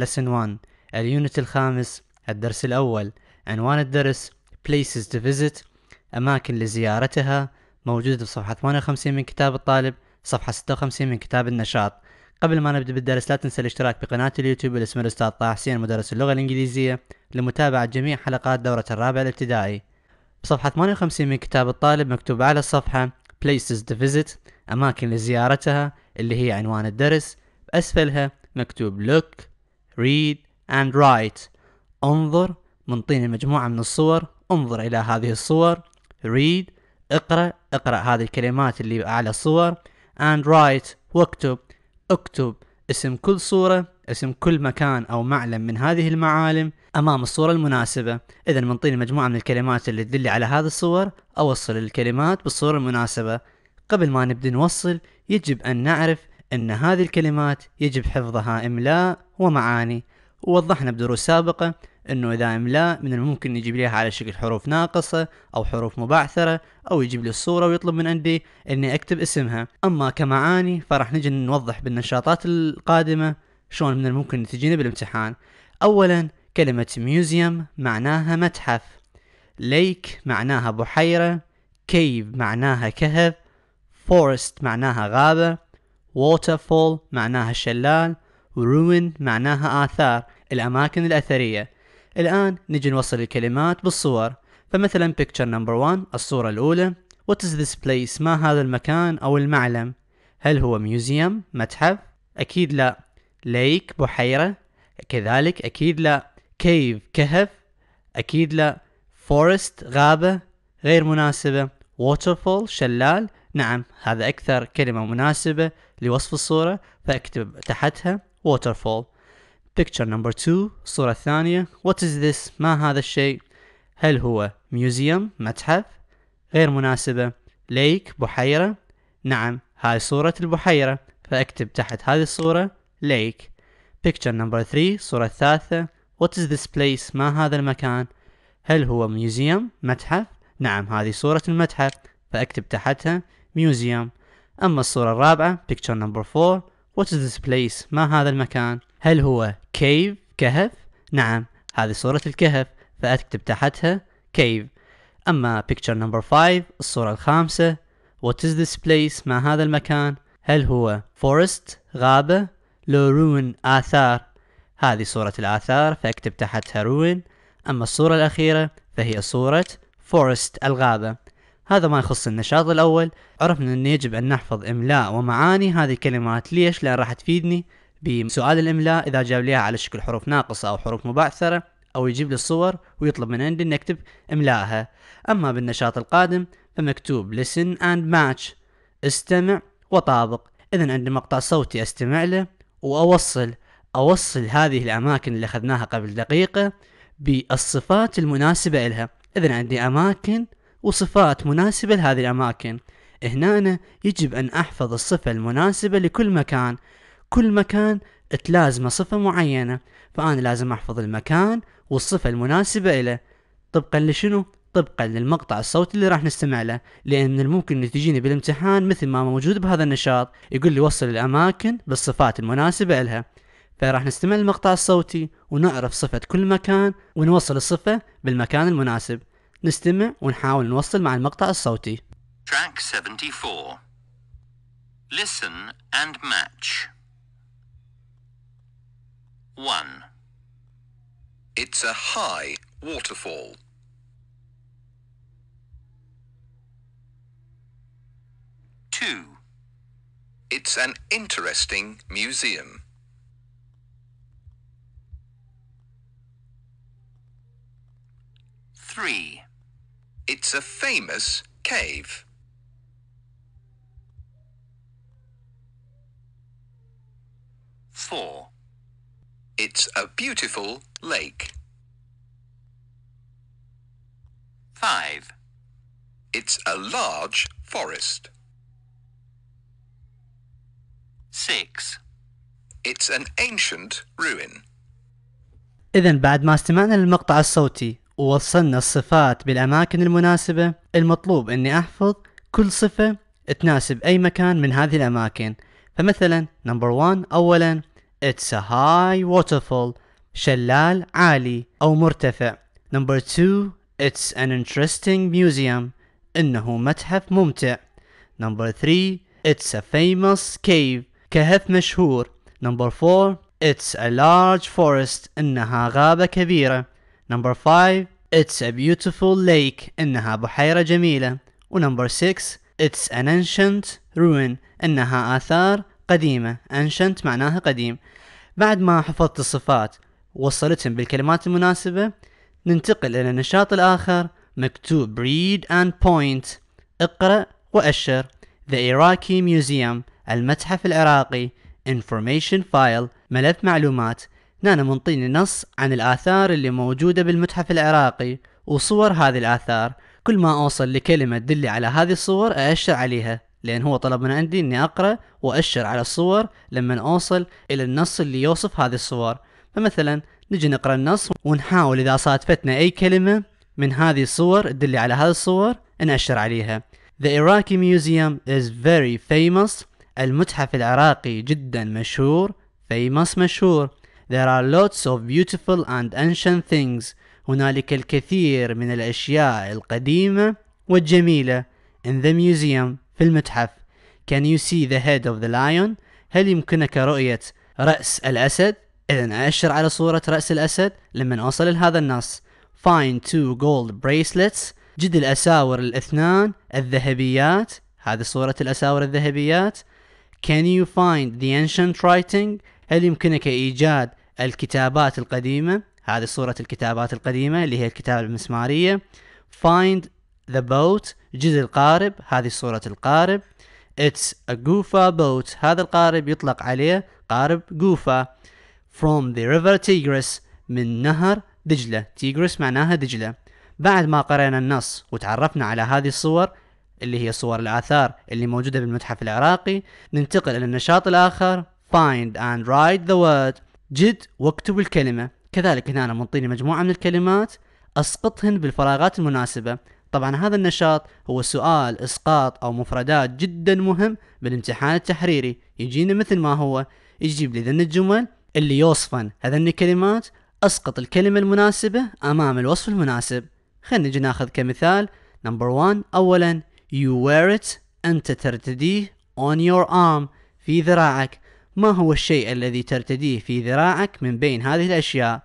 Lesson 1 اليونت الخامس الدرس الأول عنوان الدرس Places to Visit أماكن لزيارتها موجود في صفحة 58 من كتاب الطالب صفحة 56 من كتاب النشاط قبل ما نبدأ بالدرس لا تنسى الاشتراك بقناة اليوتيوب الاسم الأستاذ طه حسين مدرس اللغة الإنجليزية لمتابعة جميع حلقات دورة الرابع الابتدائي بصفحة 58 من كتاب الطالب مكتوب على الصفحة Places to Visit أماكن لزيارتها اللي هي عنوان الدرس بأسفلها مكتوب Look read and write انظر منطينا مجموعة من الصور انظر إلى هذه الصور read اقرأ اقرأ هذه الكلمات اللي على الصور and write واكتب اكتب اسم كل صورة اسم كل مكان أو معلم من هذه المعالم أمام الصورة المناسبة إذا منطيني مجموعة من الكلمات اللي تدل على هذه الصور أوصل الكلمات بالصورة المناسبة قبل ما نبدأ نوصل يجب أن نعرف أن هذه الكلمات يجب حفظها إملاء ومعاني ووضحنا بدروس سابقة انه اذا املاء من الممكن يجيب ليها على شكل حروف ناقصة او حروف مبعثرة او يجيب لي الصورة ويطلب من عندي اني اكتب اسمها اما كمعاني فراح نجي نوضح بالنشاطات القادمة شلون من الممكن تجينا بالامتحان اولا كلمة ميوزيوم معناها متحف ليك معناها بحيرة كيف معناها كهف فورست معناها غابة waterfall معناها شلال وروين معناها آثار الأماكن الأثرية الآن نجي نوصل الكلمات بالصور فمثلا picture number one الصورة الأولى what is this place ما هذا المكان أو المعلم هل هو ميوزيوم متحف أكيد لا ليك بحيرة كذلك أكيد لا كيف كهف أكيد لا فورست غابة غير مناسبة waterfall شلال نعم هذا أكثر كلمة مناسبة لوصف الصورة فأكتب تحتها waterfall picture number two صورة ثانية what is this ما هذا الشيء هل هو museum متحف غير مناسبة lake بحيرة نعم هاي صورة البحيرة فاكتب تحت هذه الصورة lake picture number three صورة الثالثة what is this place ما هذا المكان هل هو museum متحف نعم هذه صورة المتحف فاكتب تحتها museum أما الصورة الرابعة picture number four What is this place? ما هذا المكان؟ هل هو cave كهف؟ نعم هذه صورة الكهف فأكتب تحتها cave أما picture number five الصورة الخامسة What is this place? ما هذا المكان؟ هل هو forest غابة؟ لو ruin آثار هذه صورة الآثار فأكتب تحتها ruin أما الصورة الأخيرة فهي صورة forest الغابة هذا ما يخص النشاط الأول عرفنا أن يجب أن نحفظ إملاء ومعاني هذه الكلمات ليش؟ لأن راح تفيدني بسؤال الإملاء إذا جاب ليها على شكل حروف ناقصة أو حروف مبعثرة أو يجيب لي الصور ويطلب من عندي أن أكتب إملائها أما بالنشاط القادم فمكتوب listen and match استمع وطابق إذا عندي مقطع صوتي أستمع له وأوصل أوصل هذه الأماكن اللي أخذناها قبل دقيقة بالصفات المناسبة إلها إذا عندي أماكن وصفات مناسبة لهذه الأماكن هنا أنا يجب أن أحفظ الصفة المناسبة لكل مكان كل مكان تلازمه صفة معينة فأنا لازم أحفظ المكان والصفة المناسبة له طبقا لشنو؟ طبقا للمقطع الصوتي اللي راح نستمع له لأن الممكن أن تجيني بالامتحان مثل ما موجود بهذا النشاط يقول لي وصل الأماكن بالصفات المناسبة إلها فراح نستمع للمقطع الصوتي ونعرف صفة كل مكان ونوصل الصفة بالمكان المناسب نستمع ونحاول نوصل مع المقطع الصوتي. Track 74 Listen and match 1. It's a high waterfall. 2. It's an interesting museum. 3. It's a famous cave. Four. It's a beautiful lake. Five. It's a large forest. Six. It's an ancient ruin. إذا بعد ما استمعنا للمقطع الصوتي ووصلنا الصفات بالأماكن المناسبة المطلوب أني أحفظ كل صفة تناسب أي مكان من هذه الأماكن فمثلا نمبر 1 أولا It's a high waterfall شلال عالي أو مرتفع نمبر 2 It's an interesting museum إنه متحف ممتع نمبر 3 It's a famous cave كهف مشهور نمبر 4 It's a large forest إنها غابة كبيرة نمبر 5 It's a beautiful lake إنها بحيرة جميلة ونمبر 6 It's an ancient ruin إنها آثار قديمة ancient معناها قديم بعد ما حفظت الصفات وصلتهم بالكلمات المناسبة ننتقل إلى النشاط الآخر مكتوب read and point اقرأ وأشر The Iraqi Museum المتحف العراقي Information File ملف معلومات نانا منطيني نص عن الآثار اللي موجودة بالمتحف العراقي وصور هذه الآثار كل ما أوصل لكلمة تدلي على هذه الصور أأشر عليها لأن هو طلب من عندي أني أقرأ وأشر على الصور لما أوصل إلى النص اللي يوصف هذه الصور فمثلا نجي نقرأ النص ونحاول إذا صادفتنا أي كلمة من هذه الصور تدلي على هذه الصور نأشر عليها The Iraqi Museum is very famous المتحف العراقي جدا مشهور famous مشهور There are lots of beautiful and ancient things. هنالك الكثير من الأشياء القديمة والجميلة in the museum في المتحف. Can you see the head of the lion? هل يمكنك رؤية رأس الأسد؟ إذا أشر على صورة رأس الأسد لمن أوصل لهذا النص. Find two gold bracelets. جد الأساور الاثنان الذهبيات. هذه صورة الأساور الذهبيات. Can you find the ancient writing؟ هل يمكنك إيجاد الكتابات القديمة هذه صورة الكتابات القديمة اللي هي الكتابة المسمارية find the boat جزء القارب هذه صورة القارب it's a goofa boat هذا القارب يطلق عليه قارب goofa from the river Tigris من نهر دجلة تيغرس معناها دجلة بعد ما قرأنا النص وتعرفنا على هذه الصور اللي هي صور الآثار اللي موجودة بالمتحف العراقي ننتقل إلى النشاط الآخر find and write the word جد واكتب الكلمة كذلك هنا أنا منطيني مجموعة من الكلمات أسقطهن بالفراغات المناسبة طبعا هذا النشاط هو سؤال إسقاط أو مفردات جدا مهم بالامتحان التحريري يجينا مثل ما هو يجيب لي ذن الجمل اللي يوصفن هذن الكلمات أسقط الكلمة المناسبة أمام الوصف المناسب خلينا نجي ناخذ كمثال نمبر 1 أولا you wear it أنت ترتديه on your arm في ذراعك ما هو الشيء الذي ترتديه في ذراعك من بين هذه الأشياء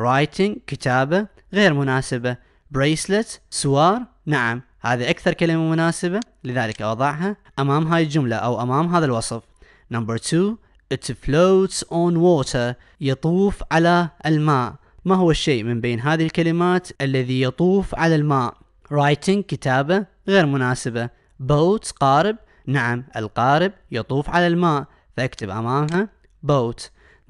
رايتنج كتابة غير مناسبة بريسلت سوار نعم هذه أكثر كلمة مناسبة لذلك أوضعها أمام هاي الجملة أو أمام هذا الوصف نمبر two It floats on water يطوف على الماء ما هو الشيء من بين هذه الكلمات الذي يطوف على الماء writing كتابة غير مناسبة boat قارب نعم القارب يطوف على الماء فاكتب امامها boat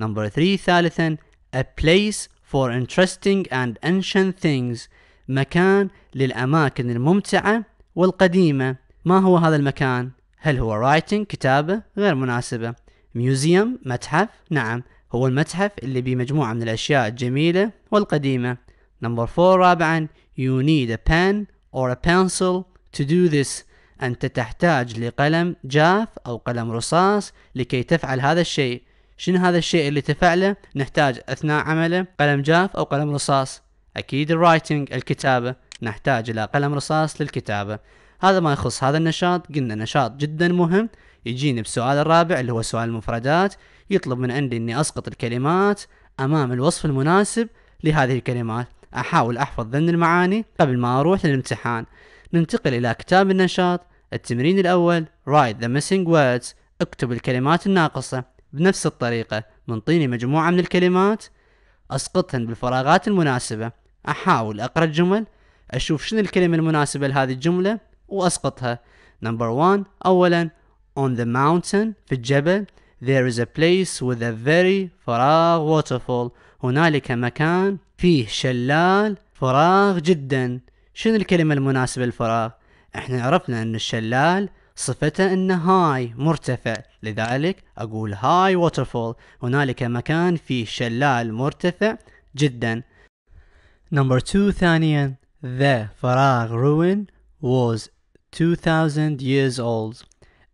number 3 ثالثا a place for interesting and ancient things مكان للأماكن الممتعة والقديمة ما هو هذا المكان؟ هل هو writing كتابة غير مناسبة museum متحف نعم هو المتحف اللي بيه مجموعة من الأشياء الجميلة والقديمة number 4 رابعا you need a pen or a pencil to do this أنت تحتاج لقلم جاف أو قلم رصاص لكي تفعل هذا الشيء شنو هذا الشيء اللي تفعله نحتاج أثناء عمله قلم جاف أو قلم رصاص أكيد الرايتنج الكتابة نحتاج إلى قلم رصاص للكتابة هذا ما يخص هذا النشاط قلنا نشاط جدا مهم يجيني بسؤال الرابع اللي هو سؤال المفردات يطلب من عندي أني أسقط الكلمات أمام الوصف المناسب لهذه الكلمات أحاول أحفظ ذن المعاني قبل ما أروح للامتحان ننتقل إلى كتاب النشاط التمرين الأول write the missing words اكتب الكلمات الناقصة بنفس الطريقة منطيني مجموعة من الكلمات أسقطهن بالفراغات المناسبة أحاول أقرأ الجمل أشوف شنو الكلمة المناسبة لهذه الجملة وأسقطها number one أولا on the mountain في الجبل there is a place with a very فراغ waterfall هنالك مكان فيه شلال فراغ جدا شنو الكلمة المناسبة للفراغ احنا عرفنا ان الشلال صفته انه هاي مرتفع لذلك اقول هاي waterfall هنالك مكان فيه شلال مرتفع جدا Number two ثانيا The فراغ ruin was 2000 years old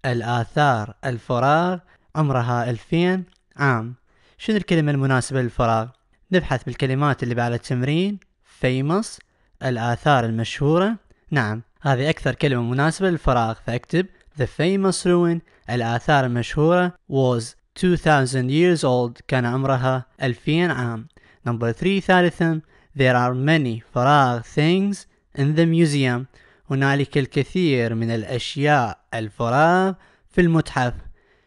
الآثار الفراغ عمرها 2000 عام شنو الكلمة المناسبة للفراغ؟ نبحث بالكلمات اللي بعد التمرين famous الآثار المشهورة نعم هذه أكثر كلمة مناسبة للفراغ فاكتب The Famous Ruin الآثار المشهورة was 2000 years old كان عمرها 2000 عام Number 3 ثالثا There are many فراغ things in the museum هنالك الكثير من الأشياء الفراغ في المتحف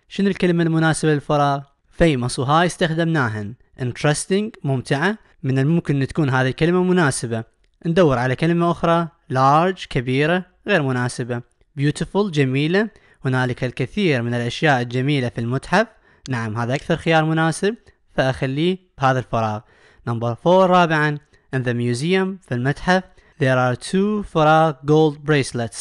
شنو الكلمة المناسبة للفراغ؟ famous وهاي استخدمناهن interesting ممتعة من الممكن تكون هذه الكلمة مناسبة ندور على كلمة أخرى large كبيرة غير مناسبة beautiful جميلة هنالك الكثير من الأشياء الجميلة في المتحف نعم هذا أكثر خيار مناسب فأخليه بهذا الفراغ نمبر 4 رابعا in the museum في المتحف there are two فراغ gold bracelets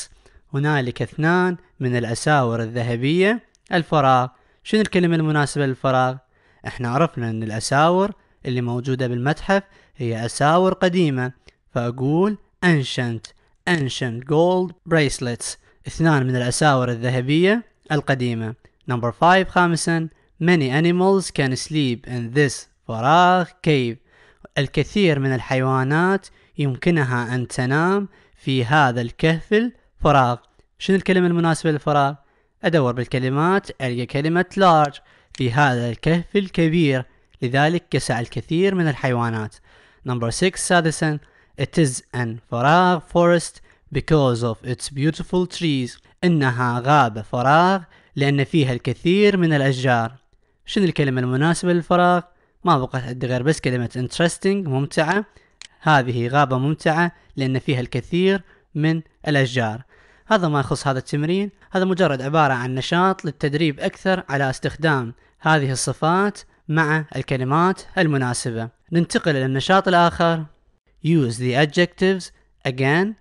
هنالك اثنان من الأساور الذهبية الفراغ شنو الكلمة المناسبة للفراغ؟ احنا عرفنا ان الأساور اللي موجودة بالمتحف هي أساور قديمة فأقول ancient ancient gold bracelets اثنان من الأساور الذهبية القديمة number 5 خامسا many animals can sleep in this فراغ cave الكثير من الحيوانات يمكنها أن تنام في هذا الكهف الفراغ شنو الكلمة المناسبة للفراغ؟ أدور بالكلمات ألقى كلمة large في هذا الكهف الكبير لذلك يسع الكثير من الحيوانات number 6 سادسا It is an فراغ forest because of its beautiful trees إنها غابة فراغ لأن فيها الكثير من الأشجار شنو الكلمة المناسبة للفراغ؟ ما بقت عندي غير بس كلمة interesting ممتعة هذه غابة ممتعة لأن فيها الكثير من الأشجار هذا ما يخص هذا التمرين هذا مجرد عبارة عن نشاط للتدريب أكثر على استخدام هذه الصفات مع الكلمات المناسبة ننتقل إلى النشاط الآخر Use the adjectives again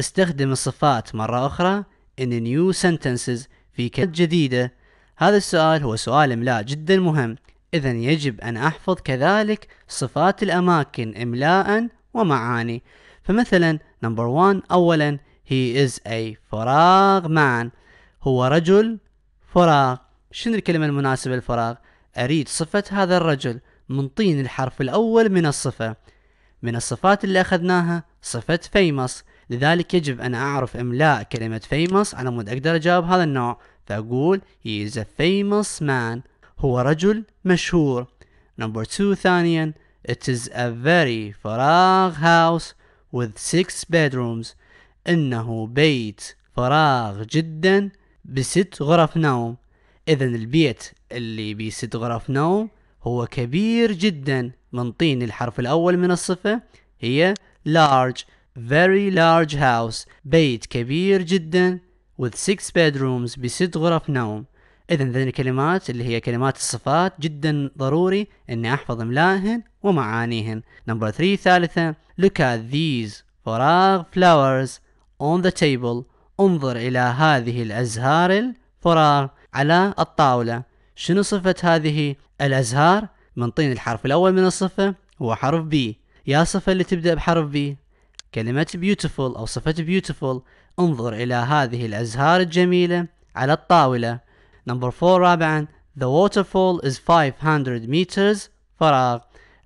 استخدم الصفات مرة أخرى in new sentences في كلمات جديدة هذا السؤال هو سؤال إملاء جدا مهم إذا يجب أن أحفظ كذلك صفات الأماكن إملاء ومعاني فمثلا number one أولا he is a فراغ man هو رجل فراغ شنو الكلمة المناسبة للفراغ أريد صفة هذا الرجل طين الحرف الأول من الصفة من الصفات اللي أخذناها صفة famous لذلك يجب أن أعرف إملاء كلمة famous على مود أقدر أجاوب هذا النوع فأقول he is a famous man هو رجل مشهور number two ثانيا it is a very فراغ house with six bedrooms إنه بيت فراغ جدا بست غرف نوم إذا البيت اللي بست غرف نوم هو كبير جدا طين الحرف الأول من الصفة هي large very large house بيت كبير جدا with six bedrooms بست غرف نوم إذا ذن الكلمات اللي هي كلمات الصفات جدا ضروري إني أحفظ إملائهن ومعانيهن نمبر 3 ثالثة look at these فراغ flowers on the table انظر إلى هذه الأزهار الفراغ على الطاولة شنو صفة هذه الأزهار منطين الحرف الأول من الصفة هو حرف بي يا صفة اللي تبدأ بحرف بي كلمة beautiful أو صفة beautiful انظر إلى هذه الأزهار الجميلة على الطاولة نمبر 4 رابعا The waterfall is 500 meters فراغ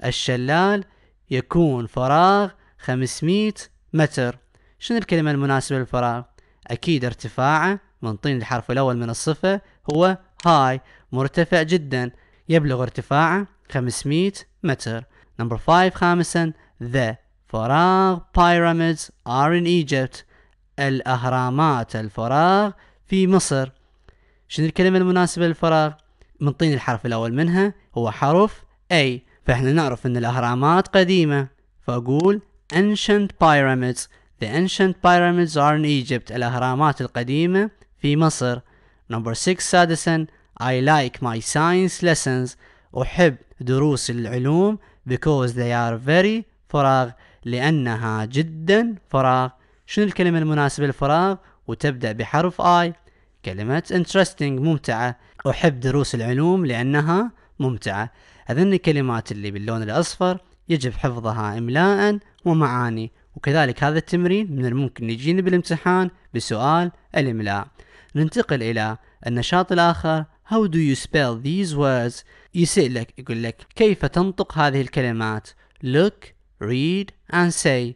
الشلال يكون فراغ 500 متر شنو الكلمة المناسبة للفراغ؟ أكيد ارتفاعه من طين الحرف الأول من الصفة هو هاي مرتفع جدا يبلغ ارتفاعه 500 متر نمبر 5 خامسا the فراغ pyramids are in Egypt الأهرامات الفراغ في مصر شنو الكلمة المناسبة للفراغ منطين الحرف الأول منها هو حرف A فإحنا نعرف أن الأهرامات قديمة فأقول ancient pyramids the ancient pyramids are in Egypt الأهرامات القديمة في مصر number 6 سادسا I like my science lessons أحب دروس العلوم because they are very فراغ لأنها جدا فراغ شنو الكلمة المناسبة للفراغ وتبدأ بحرف I كلمة interesting ممتعة أحب دروس العلوم لأنها ممتعة هذن الكلمات اللي باللون الأصفر يجب حفظها إملاء ومعاني وكذلك هذا التمرين من الممكن يجيني بالامتحان بسؤال الإملاء ننتقل إلى النشاط الآخر How do you spell these words يسألك يقول لك كيف تنطق هذه الكلمات Look, read and say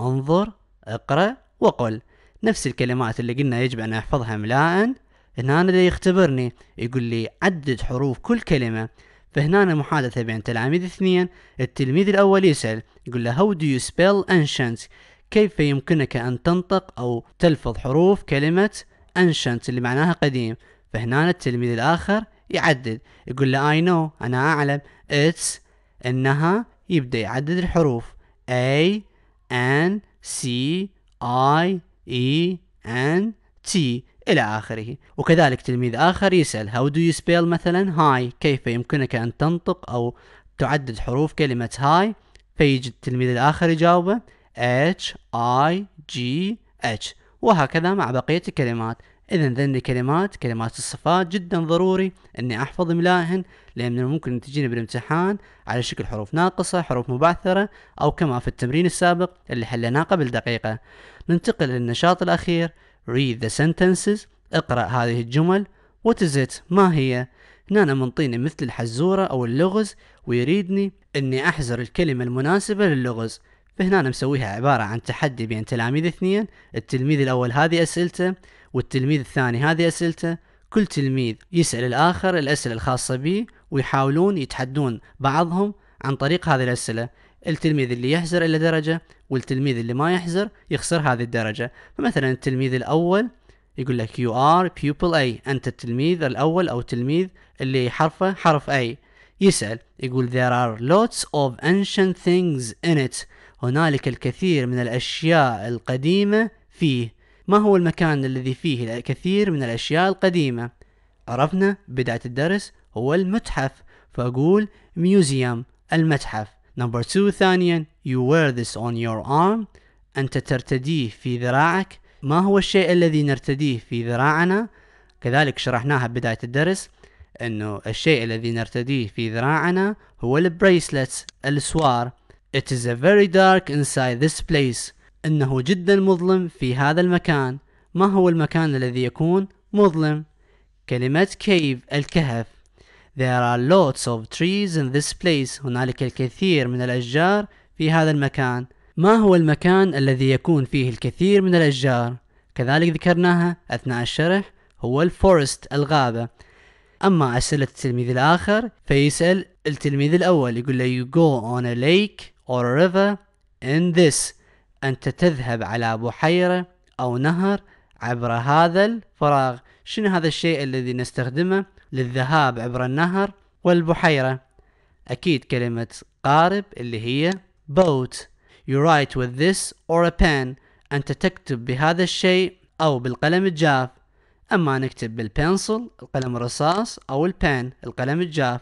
انظر اقرأ وقل نفس الكلمات اللي قلنا يجب أن أحفظها ملاءً هنا اللي يختبرني يقول لي عدد حروف كل كلمة فهنا محادثة بين تلاميذ اثنين التلميذ الأول يسأل يقول له how do you spell ancient كيف يمكنك أن تنطق أو تلفظ حروف كلمة ancient اللي معناها قديم فهنا التلميذ الآخر يعدد يقول له I know أنا أعلم it's إنها يبدأ يعدد الحروف A N C I E N T إلى آخره وكذلك تلميذ آخر يسأل How do you spell مثلا هاي كيف يمكنك أن تنطق أو تعدد حروف كلمة هاي فيجد التلميذ الآخر يجاوبه H I G H وهكذا مع بقية الكلمات اذا ذن الكلمات كلمات الصفات جدا ضروري اني احفظ املائهن لان ممكن تجيني بالامتحان على شكل حروف ناقصة حروف مبعثرة او كما في التمرين السابق اللي حليناه قبل دقيقة ننتقل للنشاط الاخير read the sentences اقرأ هذه الجمل what is it ما هي هنا أنا منطيني مثل الحزورة أو اللغز ويريدني أني أحزر الكلمة المناسبة للغز فهنا أنا مسويها عبارة عن تحدي بين تلاميذ اثنين التلميذ الأول هذه أسئلته والتلميذ الثاني هذه أسئلته كل تلميذ يسأل الآخر الأسئلة الخاصة به ويحاولون يتحدون بعضهم عن طريق هذه الأسئلة التلميذ اللي يحزر إلى درجة والتلميذ اللي ما يحزر يخسر هذه الدرجة فمثلا التلميذ الأول يقول لك you are pupil A أنت التلميذ الأول أو التلميذ اللي حرفه حرف A يسأل يقول there are lots of ancient things in it هنالك الكثير من الأشياء القديمة فيه ما هو المكان الذي فيه الكثير من الأشياء القديمة؟ عرفنا بداية الدرس هو المتحف فأقول ميوزيوم المتحف نمبر 2 ثانيا you wear this on your arm أنت ترتديه في ذراعك ما هو الشيء الذي نرتديه في ذراعنا كذلك شرحناها بداية الدرس أنه الشيء الذي نرتديه في ذراعنا هو البريسلتس السوار It is a very dark inside this place انه جدا مظلم في هذا المكان ما هو المكان الذي يكون مظلم كلمة كيف الكهف There are lots of trees in this place هنالك الكثير من الأشجار في هذا المكان ما هو المكان الذي يكون فيه الكثير من الأشجار كذلك ذكرناها أثناء الشرح هو الفورست الغابة أما أسئلة التلميذ الآخر فيسأل التلميذ الأول يقول له you go on a lake or a river in this أنت تذهب على بحيرة أو نهر عبر هذا الفراغ شنو هذا الشيء الذي نستخدمه للذهاب عبر النهر والبحيرة أكيد كلمة قارب اللي هي boat you write with this or a pen أنت تكتب بهذا الشيء أو بالقلم الجاف أما نكتب بالبنسل القلم الرصاص أو البان القلم الجاف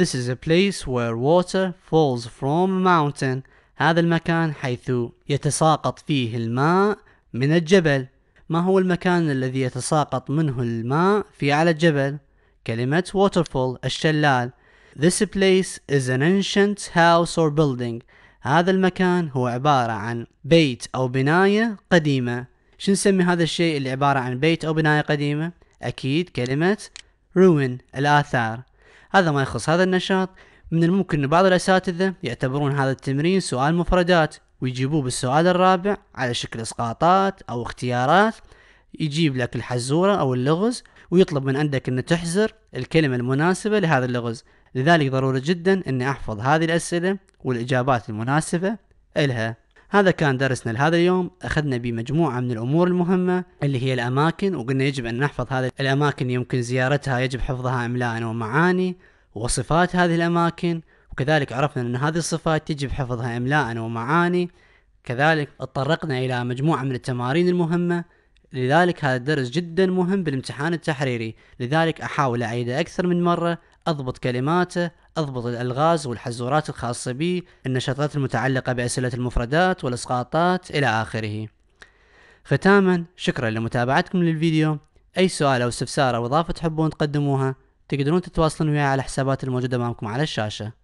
This is a place where water falls from a mountain هذا المكان حيث يتساقط فيه الماء من الجبل ما هو المكان الذي يتساقط منه الماء في على الجبل كلمة waterfall الشلال This place is an ancient house or building هذا المكان هو عبارة عن بيت أو بناية قديمة شو نسمي هذا الشيء اللي عبارة عن بيت أو بناية قديمة أكيد كلمة ruin الآثار هذا ما يخص هذا النشاط من الممكن أن بعض الأساتذة يعتبرون هذا التمرين سؤال مفردات ويجيبوه بالسؤال الرابع على شكل إسقاطات أو اختيارات يجيب لك الحزورة أو اللغز ويطلب من عندك أن تحزر الكلمة المناسبة لهذا اللغز لذلك ضروري جدا اني أحفظ هذه الأسئلة والإجابات المناسبة إلها هذا كان درسنا لهذا اليوم أخذنا بمجموعة من الأمور المهمة اللي هي الأماكن وقلنا يجب أن نحفظ هذه الأماكن يمكن زيارتها يجب حفظها إملاء ومعاني وصفات هذه الأماكن وكذلك عرفنا أن هذه الصفات يجب حفظها إملاء ومعاني كذلك اتطرقنا إلى مجموعة من التمارين المهمة لذلك هذا الدرس جدا مهم بالامتحان التحريري لذلك أحاول أعيده أكثر من مرة أضبط كلماته أضبط الألغاز والحزورات الخاصة بي النشاطات المتعلقة بأسئلة المفردات والإسقاطات إلى آخره ختاما شكرا لمتابعتكم للفيديو أي سؤال أو استفسار أو إضافة تحبون تقدموها تقدرون تتواصلون وياي على الحسابات الموجودة أمامكم على الشاشة